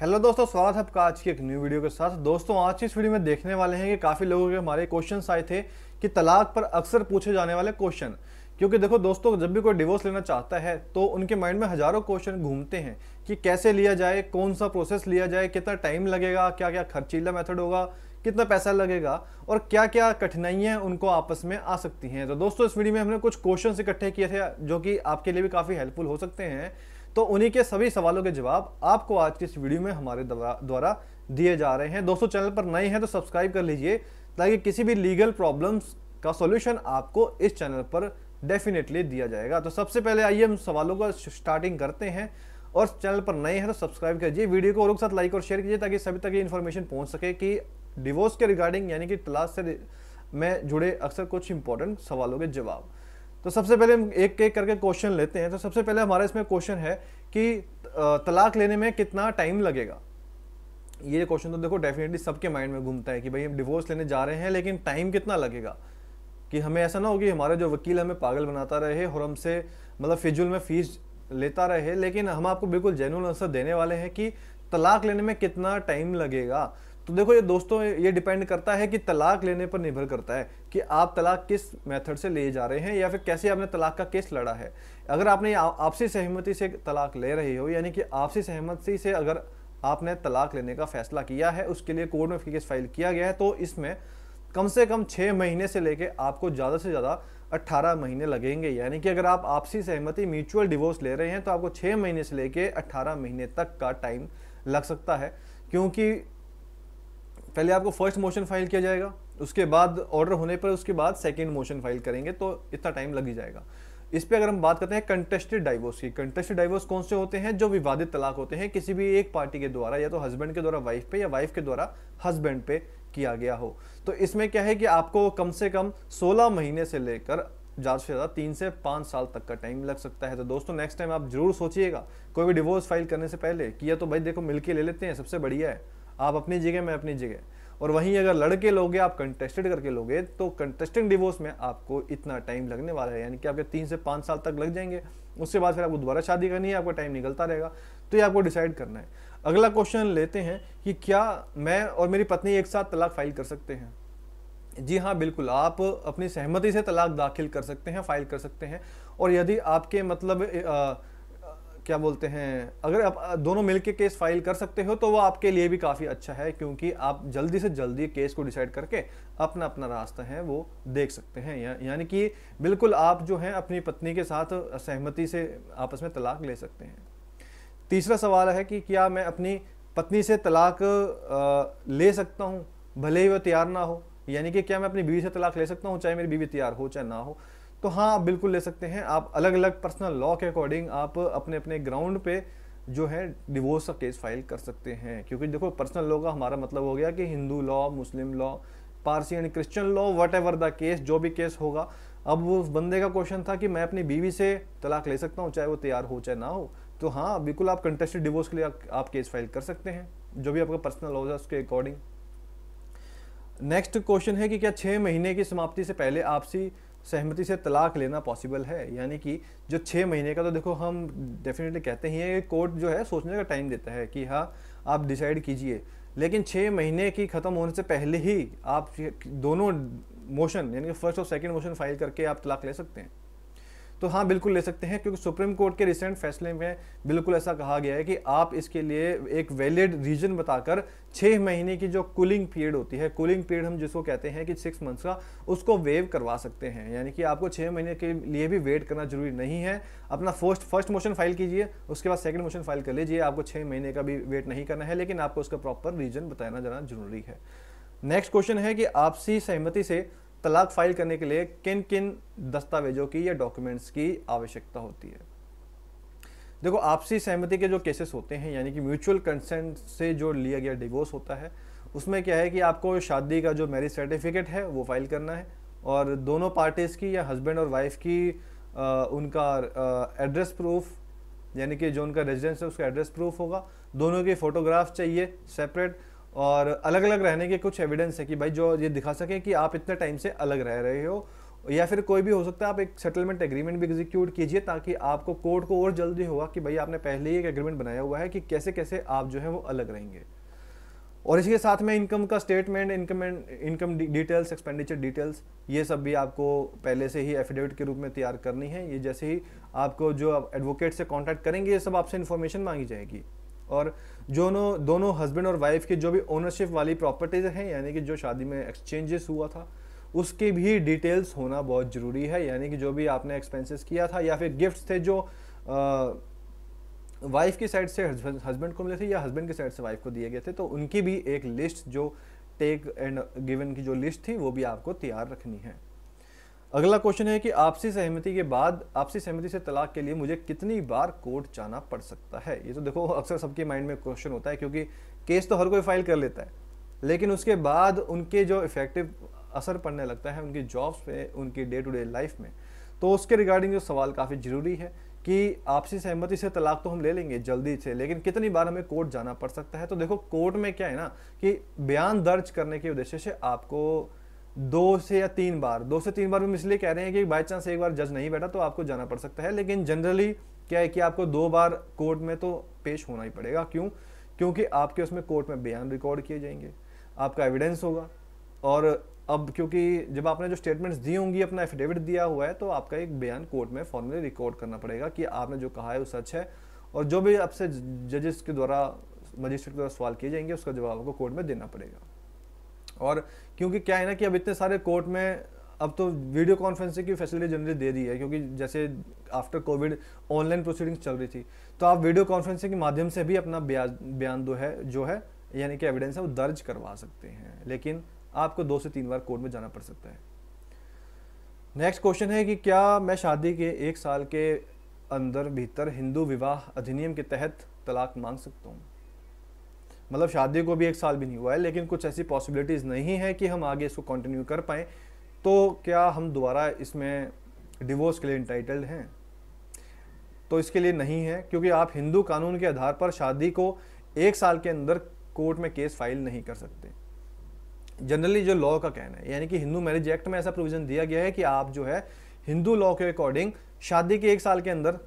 hello दोस्तों स्वागत है आपका आज की एक न्यू वीडियो के साथ दोस्तों आज की इस वीडियो में देखने वाले हैं कि काफ़ी लोगों के हमारे क्वेश्चन आए थे कि तलाक पर अक्सर पूछे जाने वाले क्वेश्चन क्योंकि देखो दोस्तों जब भी कोई डिवोर्स लेना चाहता है तो उनके माइंड में हज़ारों क्वेश्चन घूमते हैं कि कैसे लिया जाए कौन सा प्रोसेस लिया जाए कितना टाइम लगेगा क्या क्या खर्चीला मेथड होगा कितना पैसा लगेगा और क्या क्या कठिनाइयाँ उनको आपस में आ सकती हैं तो दोस्तों इस वीडियो में हमने कुछ क्वेश्चन इकट्ठे किए थे जो कि आपके लिए भी काफ़ी हेल्पफुल हो सकते हैं तो उन्हीं के सभी सवालों के जवाब आपको आज की इस वीडियो में हमारे द्वारा दिए जा रहे हैं दोस्तों चैनल पर नए हैं तो सब्सक्राइब कर लीजिए ताकि किसी भी लीगल प्रॉब्लम्स का सॉल्यूशन आपको इस चैनल पर डेफिनेटली दिया जाएगा तो सबसे पहले आइए हम सवालों का स्टार्टिंग करते हैं और चैनल पर नए हैं तो सब्सक्राइब कर लीजिए वीडियो को और साथ लाइक और शेयर कीजिए ताकि सभी तक ये इन्फॉर्मेशन पहुँच सके कि डिवोर्स के रिगार्डिंग यानी कि तलाश से में जुड़े अक्सर कुछ इंपॉर्टेंट सवालों के जवाब तो सबसे पहले हम एक एक करके क्वेश्चन लेते हैं तो सबसे पहले हमारा इसमें क्वेश्चन है कि तलाक लेने में कितना टाइम लगेगा ये क्वेश्चन तो देखो डेफिनेटली सबके माइंड में घूमता है कि भाई हम डिवोर्स लेने जा रहे हैं लेकिन टाइम कितना लगेगा कि हमें ऐसा ना हो कि हमारे जो वकील हमें पागल बनाता रहे और हमसे मतलब फिजुल में फीस लेता रहे लेकिन हम आपको बिल्कुल जेनुअल आंसर देने वाले हैं कि तलाक लेने में कितना टाइम लगेगा तो देखो ये दोस्तों ये डिपेंड करता है कि तलाक लेने पर निर्भर करता है कि आप तलाक किस मेथड से लिए जा रहे हैं या फिर कैसे आपने तलाक का केस लड़ा है अगर आपने आपसी सहमति से तलाक ले रहे हो यानी कि आपसी सहमति से अगर आपने तलाक लेने का फैसला किया है उसके लिए कोर्ट में केस फाइल किया गया है तो इसमें कम से कम छः महीने से लेके आपको ज़्यादा से ज़्यादा 18 महीने लगेंगे यानी कि अगर आप आपसी सहमति म्यूचुअल डिवोर्स ले रहे हैं तो आपको 6 महीने से लेके 18 महीने तक का टाइम लग सकता है क्योंकि पहले आपको फर्स्ट मोशन फाइल किया जाएगा उसके बाद ऑर्डर होने पर उसके बाद सेकेंड मोशन फाइल करेंगे तो इतना टाइम लग ही जाएगा इस पर अगर हम बात करते हैं कंटेस्टेड डाइवोर्स की कंटेस्टेड डाइवोर्स कौन से होते हैं जो विवादित तलाक होते हैं किसी भी एक पार्टी के द्वारा या तो हस्बैंड के द्वारा वाइफ पे या वाइफ के द्वारा हस्बैंड पे किया गया हो तो इसमें क्या है कि आपको कम से कम 16 महीने से लेकर ज़्यादा से ज़्यादा तीन से पाँच साल तक का टाइम लग सकता है तो दोस्तों नेक्स्ट टाइम आप जरूर सोचिएगा कोई भी डिवोर्स फाइल करने से पहले कि तो भाई देखो मिलके ले लेते हैं सबसे बढ़िया है आप अपनी जगह मैं अपनी जगह और वहीं अगर लड़के लोगे आप कंटेस्टेड करके लोगे तो कंटेस्टिंग डिवोर्स में आपको इतना टाइम लगने वाला है यानी कि आपके तीन से पाँच साल तक लग जाएंगे उसके बाद फिर आपको दोबारा शादी करनी है आपका टाइम निकलता रहेगा तो ये आपको डिसाइड करना है अगला क्वेश्चन लेते हैं कि क्या मैं और मेरी पत्नी एक साथ तलाक फाइल कर सकते हैं जी हाँ बिल्कुल आप अपनी सहमति से तलाक दाखिल कर सकते हैं फाइल कर सकते हैं और यदि आपके मतलब आ, क्या बोलते हैं अगर आप दोनों मिलके केस फाइल कर सकते हो तो वो आपके लिए भी काफ़ी अच्छा है क्योंकि आप जल्दी से जल्दी केस को डिसाइड करके अपना अपना रास्ता है वो देख सकते हैं या, यानी कि बिल्कुल आप जो हैं अपनी पत्नी के साथ सहमति से आपस में तलाक ले सकते हैं तीसरा सवाल है कि क्या मैं अपनी पत्नी से तलाक ले सकता हूँ भले ही वह तैयार ना हो यानी कि क्या मैं अपनी बीवी से तलाक ले सकता हूँ चाहे मेरी बीवी तैयार हो चाहे ना हो तो हाँ आप बिल्कुल ले सकते हैं आप अलग अलग पर्सनल लॉ के अकॉर्डिंग आप अपने अपने ग्राउंड पे जो है डिवोर्स का केस फाइल कर सकते हैं क्योंकि देखो पर्सनल लॉ का हमारा मतलब हो गया कि Hindu law Muslim law Parsi and Christian law whatever the case जो भी केस होगा अब उस बंदे का क्वेश्चन था कि मैं अपनी बीवी से तलाक ले सकता हूँ चाहे वो तैयार हो चाहे ना हो तो हाँ बिल्कुल आप कंटेस्टेड डिवोर्स के लिए आप, आप केस फाइल कर सकते हैं जो भी आपका पर्सनल लॉज है उसके अकॉर्डिंग नेक्स्ट क्वेश्चन है कि क्या छः महीने की समाप्ति से पहले आपसी सहमति से तलाक लेना पॉसिबल है यानी कि जो छः महीने का तो देखो हम डेफिनेटली कहते ही हैं कि कोर्ट जो है सोचने का टाइम देता है कि हाँ आप डिसाइड कीजिए लेकिन छः महीने की ख़त्म होने से पहले ही आप दोनों मोशन यानी कि फर्स्ट और सेकेंड मोशन फाइल करके आप तलाक ले सकते हैं तो हाँ बिल्कुल ले सकते हैं क्योंकि सुप्रीम कोर्ट के रिसेंट फैसले में बिल्कुल ऐसा कहा गया है कि आप इसके लिए एक वैलिड रीजन बताकर छः महीने की जो कूलिंग पीरियड होती है कूलिंग पीरियड हम जिसको कहते हैं कि सिक्स मंथ्स का उसको वेव करवा सकते हैं यानी कि आपको छः महीने के लिए भी वेट करना जरूरी नहीं है अपना फर्स्ट फर्स्ट मोशन फाइल कीजिए उसके बाद सेकेंड मोशन फाइल कर लीजिए आपको छः महीने का भी वेट नहीं करना है लेकिन आपको उसका प्रॉपर रीजन बताना जाना जरूरी है नेक्स्ट क्वेश्चन है कि आपसी सहमति से तलाक फाइल करने के लिए किन किन दस्तावेजों की या डॉक्यूमेंट्स की आवश्यकता होती है देखो आपसी सहमति के जो केसेस होते हैं यानी कि म्यूचुअल कंसेंट से जो लिया गया डिवोर्स होता है उसमें क्या है कि आपको शादी का जो मैरिज सर्टिफिकेट है वो फाइल करना है और दोनों पार्टीज़ की या हस्बैंड और वाइफ की आ, उनका एड्रेस प्रूफ यानी कि जो उनका रेजिडेंस है उसका एड्रेस प्रूफ होगा दोनों की फ़ोटोग्राफ चाहिए सेपरेट और अलग अलग रहने के कुछ एविडेंस है कि भाई जो ये दिखा सकें कि आप इतने टाइम से अलग रह रहे हो या फिर कोई भी हो सकता है आप एक सेटलमेंट एग्रीमेंट भी एग्जीक्यूट कीजिए ताकि आपको कोर्ट को और जल्दी होगा कि भाई आपने पहले ही एक एग्रीमेंट बनाया हुआ है कि कैसे कैसे आप जो है वो अलग रहेंगे और इसके साथ में इनकम का statement income income details expenditure details ये सब भी आपको पहले से ही एफिडेविट के रूप में तैयार करनी है ये जैसे ही आपको जो एडवोकेट से कॉन्टैक्ट करेंगे ये सब आपसे इन्फॉर्मेशन मांगी जाएगी और दोनों दोनों हस्बैंड और वाइफ के जो भी ओनरशिप वाली प्रॉपर्टीज़ हैं यानी कि जो शादी में एक्सचेंजेस हुआ था उसके भी डिटेल्स होना बहुत ज़रूरी है यानी कि जो भी आपने एक्सपेंसेस किया था या फिर गिफ्ट्स थे जो वाइफ की साइड से हस्बैंड को मिले थे या हस्बैंड की साइड से वाइफ को दिए गए थे तो उनकी भी एक लिस्ट जो टेक एंड गिवन की जो लिस्ट थी वो भी आपको तैयार रखनी है अगला क्वेश्चन है कि आपसी सहमति के बाद आपसी सहमति से तलाक के लिए मुझे कितनी बार कोर्ट जाना पड़ सकता है ये तो देखो अक्सर सबके माइंड में क्वेश्चन होता है क्योंकि केस तो हर कोई फाइल कर लेता है लेकिन उसके बाद उनके जो इफेक्टिव असर पड़ने लगता है उनकी जॉब्स पे उनकी डे टू डे लाइफ में तो उसके रिगार्डिंग जो सवाल काफ़ी ज़रूरी है कि आपसी सहमति से तलाक तो हम ले लेंगे जल्दी से लेकिन कितनी बार हमें कोर्ट जाना पड़ सकता है तो देखो कोर्ट में क्या है ना कि बयान दर्ज करने के उद्देश्य से आपको दो से या तीन बार दो से तीन बार हम इसलिए कह रहे हैं कि बाई चांस एक बार जज नहीं बैठा तो आपको जाना पड़ सकता है लेकिन जनरली क्या है कि आपको दो बार कोर्ट में तो पेश होना ही पड़ेगा क्यों क्योंकि आपके उसमें कोर्ट में बयान रिकॉर्ड किए जाएंगे आपका एविडेंस होगा और अब क्योंकि जब आपने जो स्टेटमेंट्स दी होंगी अपना एफिडेविट दिया हुआ है तो आपका एक बयान कोर्ट में फॉर्मली रिकॉर्ड करना पड़ेगा कि आपने जो कहा है वो सच है और जो भी आपसे जजेस के द्वारा मजिस्ट्रेट के द्वारा सवाल किए जाएंगे उसका जवाब आपको कोर्ट में देना पड़ेगा और क्योंकि क्या है ना कि अब इतने सारे कोर्ट में अब तो वीडियो कॉन्फ्रेंसिंग की फैसिलिटी जनरली दे दी है क्योंकि जैसे आफ्टर कोविड ऑनलाइन प्रोसीडिंग्स चल रही थी तो आप वीडियो कॉन्फ्रेंसिंग के माध्यम से भी अपना बयान दो है जो है यानी कि एविडेंस है वो दर्ज करवा सकते हैं लेकिन आपको दो से तीन बार कोर्ट में जाना पड़ सकता है नेक्स्ट क्वेश्चन है कि क्या मैं शादी के एक साल के अंदर भीतर हिंदू विवाह अधिनियम के तहत तलाक मांग सकता हूँ मतलब शादी को भी एक साल भी नहीं हुआ है लेकिन कुछ ऐसी पॉसिबिलिटीज़ नहीं है कि हम आगे इसको कंटिन्यू कर पाएँ तो क्या हम दोबारा इसमें डिवोर्स के लिए इंटाइटल्ड हैं तो इसके लिए नहीं है क्योंकि आप हिंदू कानून के आधार पर शादी को एक साल के अंदर कोर्ट में केस फाइल नहीं कर सकते जनरली जो लॉ का कहना है यानी कि हिंदू मैरिज एक्ट में ऐसा प्रोविजन दिया गया है कि आप जो है हिंदू लॉ के अकॉर्डिंग शादी के एक साल के अंदर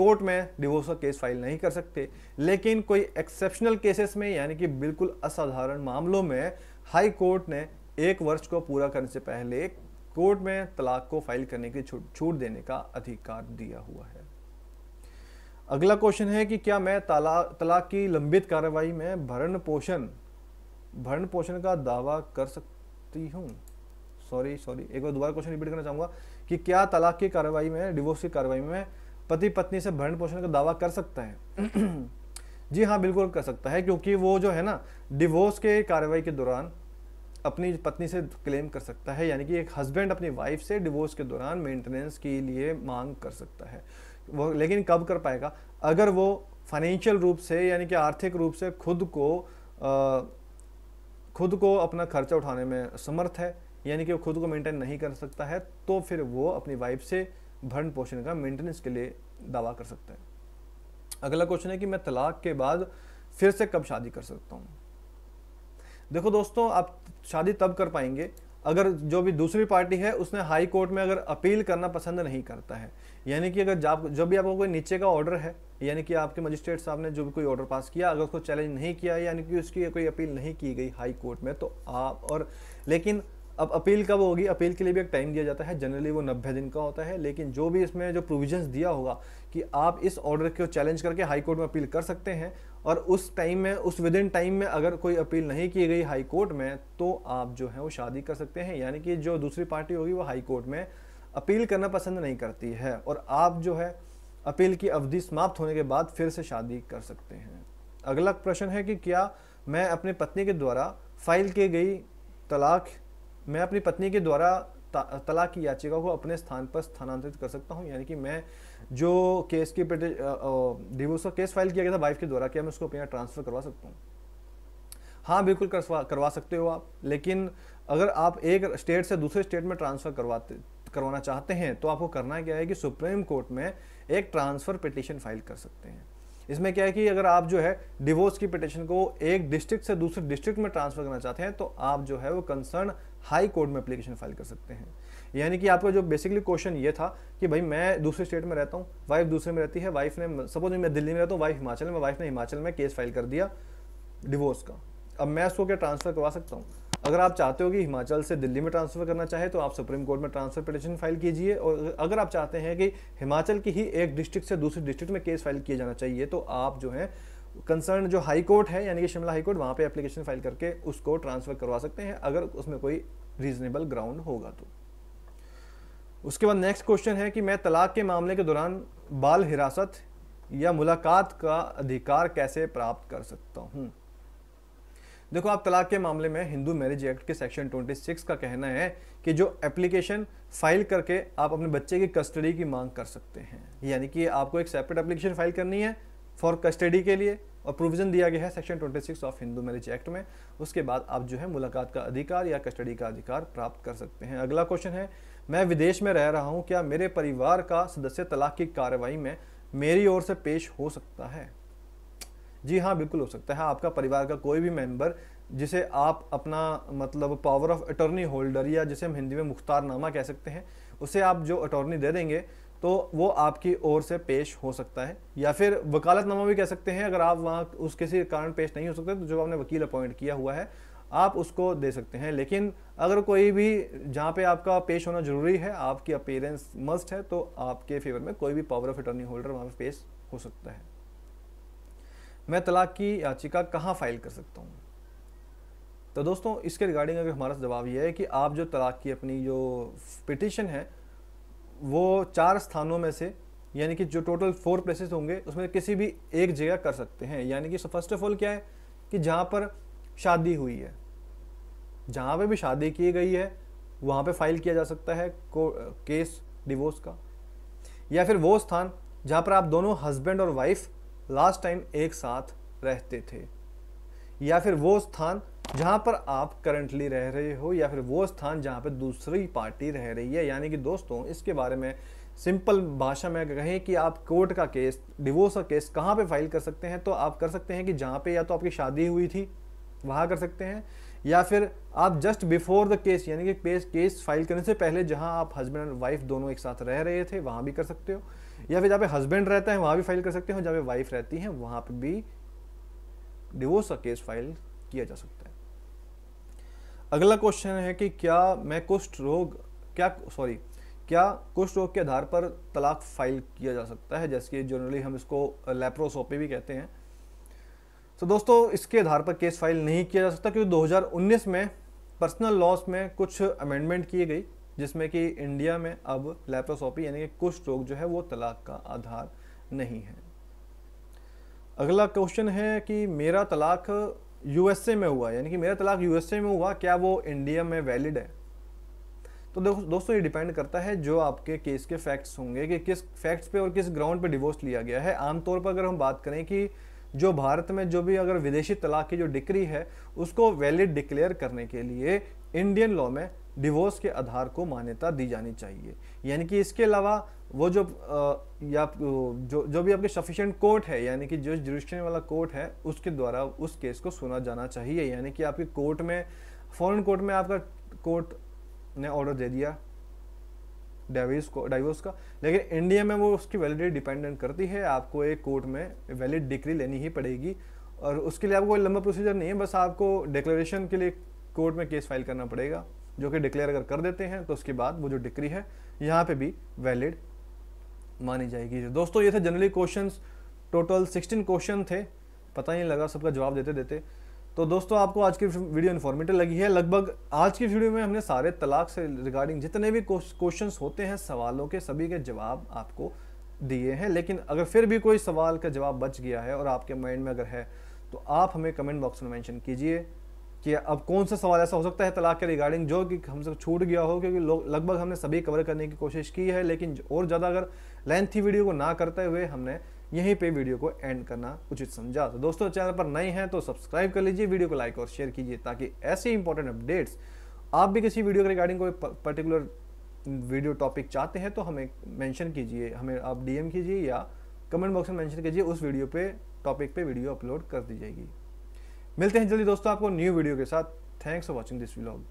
कोर्ट में डिवोर्स का केस फाइल नहीं कर सकते लेकिन कोई एक्सेप्शनल केसेस में यानी कि बिल्कुल असाधारण मामलों में हाई कोर्ट ने एक वर्ष को पूरा करने से पहले कोर्ट में तलाक को फाइल करने की छूट देने का अधिकार दिया हुआ है अगला क्वेश्चन है कि क्या मैं तलाक तलाक की लंबित कार्रवाई में भरण पोषण भरण पोषण का दावा कर सकती हूँ सॉरी सॉरी एक बार दोबारा क्वेश्चन रिपीट करना चाहूंगा कि क्या तलाक की कार्रवाई में डिवोर्स की कार्रवाई में पति पत्नी से भरण पोषण का दावा कर सकता है जी हाँ बिल्कुल कर सकता है क्योंकि वो जो है ना डिवोर्स के कार्रवाई के दौरान अपनी पत्नी से क्लेम कर सकता है यानी कि एक हस्बैंड अपनी वाइफ से डिवोर्स के दौरान मेंटेनेंस के लिए मांग कर सकता है वो लेकिन कब कर पाएगा अगर वो फाइनेंशियल रूप से यानी कि आर्थिक रूप से खुद को आ, खुद को अपना खर्चा उठाने में समर्थ है यानी कि वो खुद को मेंटेन नहीं कर सकता है तो फिर वो अपनी वाइफ से भरण पोषण का मेंटेनेंस के लिए दावा कर सकते हैं अगला क्वेश्चन है कि मैं तलाक के बाद फिर से कब शादी कर सकता हूँ देखो दोस्तों आप शादी तब कर पाएंगे अगर जो भी दूसरी पार्टी है उसने हाई कोर्ट में अगर अपील करना पसंद नहीं करता है यानी कि अगर जो जब भी आपको कोई नीचे का ऑर्डर है यानी कि आपके मजिस्ट्रेट साहब ने जो भी कोई ऑर्डर पास किया अगर उसको चैलेंज नहीं किया यानी कि उसकी कोई अपील नहीं की गई हाई कोर्ट में तो आप और लेकिन अब अपील कब होगी अपील के लिए भी एक टाइम दिया जाता है जनरली वो नब्बे दिन का होता है लेकिन जो भी इसमें जो प्रोविजंस दिया होगा कि आप इस ऑर्डर को चैलेंज करके हाई कोर्ट में अपील कर सकते हैं और उस टाइम में उस विद इन टाइम में अगर कोई अपील नहीं की गई हाई कोर्ट में तो आप जो है वो शादी कर सकते हैं यानी कि जो दूसरी पार्टी होगी वो हाई कोर्ट में अपील करना पसंद नहीं करती है और आप जो है अपील की अवधि समाप्त होने के बाद फिर से शादी कर सकते हैं अगला प्रश्न है कि क्या मैं अपनी पत्नी के द्वारा फाइल की गई तलाक मैं अपनी पत्नी के द्वारा तलाक की याचिका को अपने स्थान पर स्थानांतरित कर सकता हूँ यानी कि मैं जो केस की डिवोर्स का केस फाइल किया गया था वाइफ के द्वारा क्या मैं उसको अपने यहाँ ट्रांसफ़र करवा सकता हूँ हाँ बिल्कुल करवा करवा सकते हो आप लेकिन अगर आप एक स्टेट से दूसरे स्टेट में ट्रांसफ़र करवाते करवाना चाहते हैं तो आपको करना क्या है कि सुप्रीम कोर्ट में एक ट्रांसफ़र पिटिशन फाइल कर सकते हैं इसमें क्या है कि अगर आप जो है डिवोर्स की पिटिशन को एक डिस्ट्रिक्ट से दूसरे डिस्ट्रिक्ट में ट्रांसफ़र करना चाहते हैं तो आप जो है वो कंसर्न हाई कोर्ट में अप्लीकेशन फाइल कर सकते हैं यानी कि आपका जो बेसिकली क्वेश्चन ये था कि भाई मैं दूसरे स्टेट में रहता हूँ वाइफ दूसरे में रहती है वाइफ ने सपोज मैं दिल्ली में रहता हूँ वाइफ हिमाचल में वाइफ ने हिमाचल में केस फाइल कर दिया डिवोर्स का अब मैं उसको क्या ट्रांसफ़र करवा सकता हूँ अगर आप चाहते हो कि हिमाचल से दिल्ली में ट्रांसफ़र करना चाहे तो आप सुप्रीम कोर्ट में ट्रांसफ़र पिटिशन फाइल कीजिए और अगर आप चाहते हैं कि हिमाचल की ही एक डिस्ट्रिक्ट से दूसरे डिस्ट्रिक्ट में केस फाइल किया जाना चाहिए तो आप जो है कंसर्न जो हाई कोर्ट है यानी कि शिमला हाई कोर्ट वहाँ पे एप्लीकेशन फाइल करके उसको ट्रांसफ़र करवा सकते हैं अगर उसमें कोई रीजनेबल ग्राउंड होगा तो उसके बाद नेक्स्ट क्वेश्चन है कि मैं तलाक के मामले के दौरान बाल हिरासत या मुलाकात का अधिकार कैसे प्राप्त कर सकता हूँ देखो आप तलाक के मामले में हिंदू मैरिज एक्ट के सेक्शन 26 का कहना है कि जो एप्लीकेशन फाइल करके आप अपने बच्चे की कस्टडी की मांग कर सकते हैं यानी कि आपको एक सेपरेट एप्लीकेशन फाइल करनी है फॉर कस्टडी के लिए और प्रोविज़न दिया गया है section 26 of Hindu marriage act में उसके बाद आप जो है मुलाकात का अधिकार या कस्टडी का अधिकार प्राप्त कर सकते हैं अगला क्वेश्चन है मैं विदेश में रह रहा हूँ क्या मेरे परिवार का सदस्य तलाक की कार्रवाई में मेरी ओर से पेश हो सकता है जी हाँ बिल्कुल हो सकता है आपका परिवार का कोई भी मेंबर जिसे आप अपना मतलब पावर ऑफ अटॉर्नी होल्डर या जिसे हम हिंदी में मुख्तारनामा कह सकते हैं उसे आप जो अटॉर्नी दे देंगे तो वो आपकी ओर से पेश हो सकता है या फिर वकालतनामा भी कह सकते हैं अगर आप वहाँ उस किसी कारण पेश नहीं हो सकते तो जो आपने वकील अपॉइंट किया हुआ है आप उसको दे सकते हैं लेकिन अगर कोई भी जहाँ पे आपका पेश होना जरूरी है आपकी अपेयरेंस मस्ट है तो आपके फेवर में कोई भी पावर ऑफ अटर्नी होल्डर वहाँ पर पेश हो सकता है मैं तलाक की याचिका कहाँ फाइल कर सकता हूँ तो दोस्तों इसके रिगार्डिंग अगर हमारा जवाब यह है कि आप जो तलाक की अपनी जो पिटिशन है वो चार स्थानों में से यानी कि जो टोटल फोर प्लेसेस होंगे उसमें किसी भी एक जगह कर सकते हैं यानी कि फर्स्ट ऑफ ऑल क्या है कि जहाँ पर शादी हुई है जहाँ पे भी शादी की गई है वहाँ पे फाइल किया जा सकता है को, केस डिवोर्स का या फिर वो स्थान जहाँ पर आप दोनों हस्बैंड और वाइफ लास्ट टाइम एक साथ रहते थे या फिर वो स्थान जहाँ पर आप करंटली रह रहे हो या फिर वो स्थान जहाँ पर दूसरी पार्टी रह रही है यानी कि दोस्तों इसके बारे में सिंपल भाषा में कहें कि आप कोर्ट का केस डिवोर्स का केस कहाँ पे फाइल कर सकते हैं तो आप कर सकते हैं कि जहाँ पे या तो आपकी शादी हुई थी वहाँ कर सकते हैं या फिर आप जस्ट बिफोर द केस यानी कि केस केस फाइल करने से पहले जहाँ आप हस्बैंड एंड वाइफ दोनों एक साथ रह रहे थे वहाँ भी कर सकते हो या फिर जहाँ पे हस्बैंड रहता है वहाँ भी फाइल कर सकते हो जहाँ पे वाइफ रहती है वहाँ पर भी डिवोर्स का केस फाइल किया जा सकता है अगला क्वेश्चन है कि क्या मैं कुष्ठ रोग क्या सॉरी क्या कुष्ठ रोग के आधार पर तलाक फाइल किया जा सकता है जैसे कि जनरली हम इसको लेप्रोसोपी भी कहते हैं तो दोस्तों इसके आधार पर केस फाइल नहीं किया जा सकता क्योंकि 2019 में पर्सनल लॉस में कुछ अमेंडमेंट किए गई जिसमें कि इंडिया में अब लेप्रोसोपी यानी कि कुष्ठ रोग जो है वो तलाक का आधार नहीं है अगला क्वेश्चन है कि मेरा तलाक यूएसए में हुआ यानी कि मेरा तलाक यूएसए में हुआ क्या वो इंडिया में वैलिड है तो देखो दोस्तों ये डिपेंड करता है जो आपके केस के फैक्ट्स होंगे कि किस फैक्ट्स पे और किस ग्राउंड पे डिवोर्स लिया गया है आमतौर पर अगर हम बात करें कि जो भारत में जो भी अगर विदेशी तलाक की जो डिक्री है उसको वैलिड डिक्लेयर करने के लिए इंडियन लॉ में डिवोर्स के आधार को मान्यता दी जानी चाहिए यानी कि इसके अलावा वो जो या जो जो भी आपके सफिशेंट कोर्ट है यानी कि जो जुडिशन वाला कोर्ट है उसके द्वारा उस केस को सुना जाना चाहिए यानी कि आपके कोर्ट में फॉरेन कोर्ट में आपका कोर्ट ने ऑर्डर दे दिया डाइवोर्स को डाइवोर्स का लेकिन इंडिया में वो उसकी वैलिडिटी डिपेंडेंट करती है आपको एक कोर्ट में वैलिड डिग्री लेनी ही पड़ेगी और उसके लिए आपको कोई लंबा प्रोसीजर नहीं है बस आपको डिक्लेरेशन के लिए कोर्ट में केस फाइल करना पड़ेगा जो कि डिक्लेयर अगर कर देते हैं तो उसके बाद वो जो डिक्री है यहाँ पे भी वैलिड मानी जाएगी दोस्तों ये थे generally question total sixteen question थे पता ही नहीं लगा सबका जवाब देते देते तो दोस्तों आपको आज की वीडियो इन्फॉर्मेटिव लगी है लगभग आज की वीडियो में हमने सारे तलाक से रिगार्डिंग जितने भी क्वेश्चंस होते हैं सवालों के सभी के जवाब आपको दिए हैं लेकिन अगर फिर भी कोई सवाल का जवाब बच गया है और आपके माइंड में अगर है तो आप हमें कमेंट बॉक्स में मेंशन कीजिए कि अब कौन सा सवाल ऐसा हो सकता है तलाक के रिगार्डिंग जो कि हमसे छूट गया हो क्योंकि लोग लगभग हमने सभी कवर करने की कोशिश की है लेकिन और ज़्यादा अगर लेंथी वीडियो को ना करते हुए हमने यहीं पे वीडियो को एंड करना उचित समझा तो दोस्तों चैनल पर नए हैं तो सब्सक्राइब कर लीजिए वीडियो को लाइक और शेयर कीजिए ताकि ऐसे इंपॉर्टेंट अपडेट्स आप भी किसी वीडियो के रिगार्डिंग कोई पर्टिकुलर वीडियो टॉपिक चाहते हैं तो हमें मैंशन कीजिए हमें आप डी कीजिए या कमेंट बॉक्स में मैंशन कीजिए उस वीडियो पर टॉपिक पे वीडियो अपलोड कर दी जाएगी मिलते हैं जल्दी दोस्तों आपको न्यू वीडियो के साथ thanks for watching this vlog